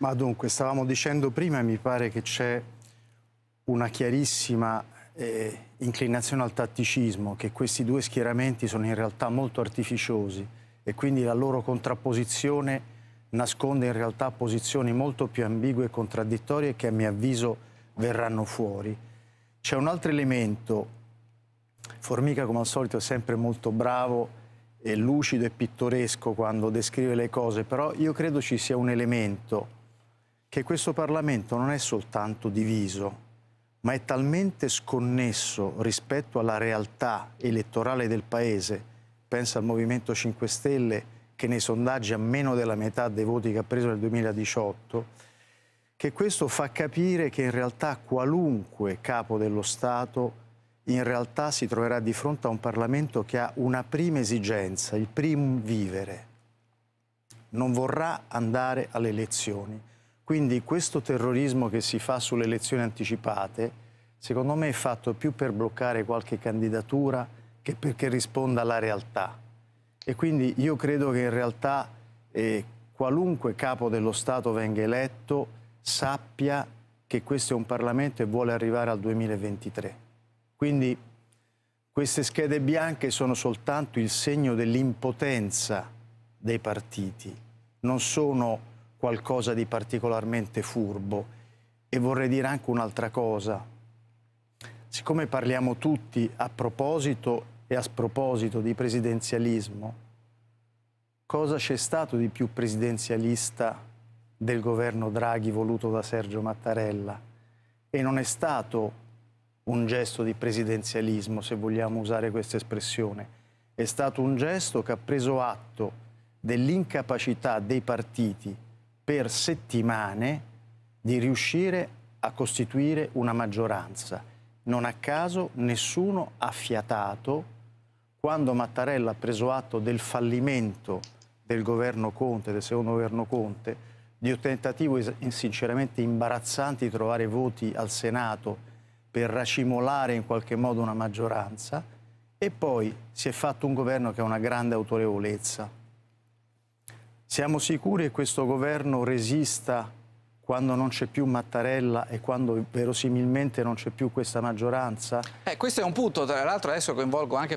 Ma dunque, stavamo dicendo prima, mi pare che c'è una chiarissima eh, inclinazione al tatticismo, che questi due schieramenti sono in realtà molto artificiosi e quindi la loro contrapposizione nasconde in realtà posizioni molto più ambigue e contraddittorie che a mio avviso verranno fuori. C'è un altro elemento, Formica come al solito è sempre molto bravo e lucido e pittoresco quando descrive le cose, però io credo ci sia un elemento che questo Parlamento non è soltanto diviso, ma è talmente sconnesso rispetto alla realtà elettorale del Paese, pensa al Movimento 5 Stelle che nei sondaggi ha meno della metà dei voti che ha preso nel 2018, che questo fa capire che in realtà qualunque capo dello Stato in realtà si troverà di fronte a un Parlamento che ha una prima esigenza, il primo vivere. Non vorrà andare alle elezioni, quindi questo terrorismo che si fa sulle elezioni anticipate, secondo me è fatto più per bloccare qualche candidatura che perché risponda alla realtà. E quindi io credo che in realtà eh, qualunque capo dello Stato venga eletto sappia che questo è un Parlamento e vuole arrivare al 2023. Quindi queste schede bianche sono soltanto il segno dell'impotenza dei partiti, non sono qualcosa di particolarmente furbo. E vorrei dire anche un'altra cosa. Siccome parliamo tutti a proposito e a sproposito di presidenzialismo, cosa c'è stato di più presidenzialista del governo Draghi voluto da Sergio Mattarella? E non è stato un gesto di presidenzialismo, se vogliamo usare questa espressione. È stato un gesto che ha preso atto dell'incapacità dei partiti per settimane di riuscire a costituire una maggioranza. Non a caso nessuno ha fiatato quando Mattarella ha preso atto del fallimento del governo Conte, del secondo governo Conte, di un tentativo sinceramente imbarazzante di trovare voti al Senato per racimolare in qualche modo una maggioranza e poi si è fatto un governo che ha una grande autorevolezza, siamo sicuri che questo governo resista quando non c'è più Mattarella e quando verosimilmente non c'è più questa maggioranza? Eh, questo è un punto, tra l'altro adesso coinvolgo anche